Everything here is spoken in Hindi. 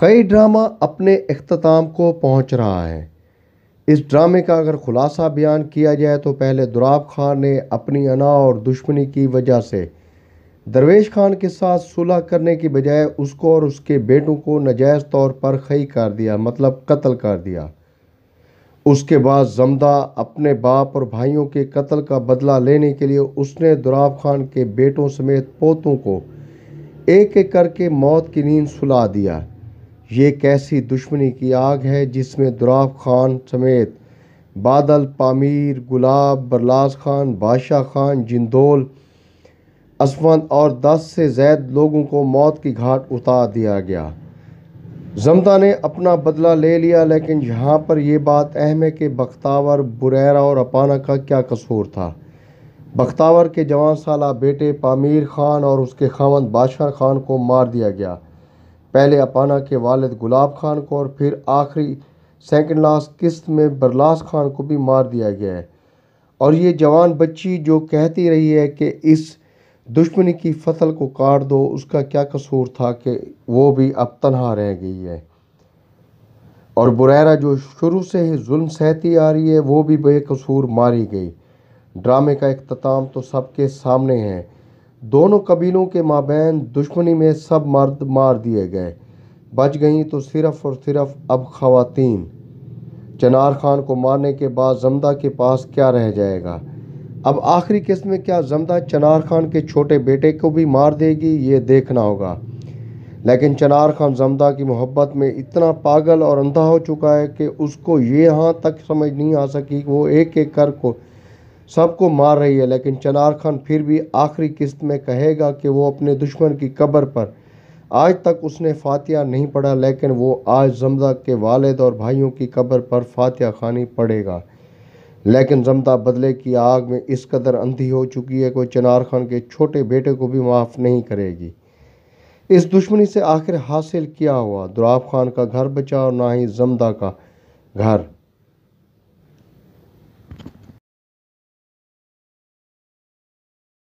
खई ड्रामा अपने अख्ताम को पहुँच रहा है इस ड्रामे का अगर खुलासा बयान किया जाए तो पहले दुराब खान ने अपनी अना और दुश्मनी की वजह से दरवेश खान के साथ सुलह करने की बजाय उसको और उसके बेटों को नजायज़ तौर पर खई कर दिया मतलब कत्ल कर दिया उसके बाद जमदा अपने बाप और भाइयों के कत्ल का बदला लेने के लिए उसने दुराब खान के बेटों समेत पोतों को एक एक करके मौत की नींद सुला दिया ये कैसी दुश्मनी की आग है जिसमें दुराब खान समेत बादल पामीर गुलाब बरलास खान बादशाह खान जिंदोल असमंद और दस से जैद लोगों को मौत की घाट उतार दिया गया जमदा ने अपना बदला ले लिया लेकिन यहाँ पर यह बात अहम है कि बख्तावर बुरैरा और अपाना का क्या कसूर था बख्तावर के जवान साला बेटे पामीर खान और उसके खावंद बादशाह खान को मार दिया गया पहले अपाना के वालिद गुलाब खान को और फिर आखिरी सेकंड लास्ट किस्त में बरलास खान को भी मार दिया गया है और ये जवान बच्ची जो कहती रही है कि इस दुश्मनी की फसल को काट दो उसका क्या कसूर था कि वो भी अब तनहा रह गई है और बुरैरा जो शुरू से ही जुल्म सहती आ रही है वो भी बेकसूर मारी गई ड्रामे का अख्ताम तो सबके सामने है दोनों कबीलों के माबेन दुश्मनी में सब मर्द मार दिए गए बच गईं तो सिर्फ़ और सिर्फ अब खातन चनार खान को मारने के बाद जमदा के पास क्या रह जाएगा अब आखिरी किस्त में क्या जमदा चनार खान के छोटे बेटे को भी मार देगी ये देखना होगा लेकिन चनार खान जमदा की मोहब्बत में इतना पागल और अंधा हो चुका है कि उसको ये यहाँ तक समझ नहीं आ सकी वो एक एक कर को सबको मार रही है लेकिन चनार खान फिर भी आखिरी किस्त में कहेगा कि वो अपने दुश्मन की कब्र पर आज तक उसने फातिया नहीं पढ़ा लेकिन वो आज जमदा के वालद और भाइयों की कब्र पर फातिया खानी पड़ेगा लेकिन जमदा बदले की आग में इस कदर अंधी हो चुकी है कि चनार खान के छोटे बेटे को भी माफ़ नहीं करेगी इस दुश्मनी से आखिर हासिल किया हुआ दुराब खान का घर बचा और ना ही जमदा का घर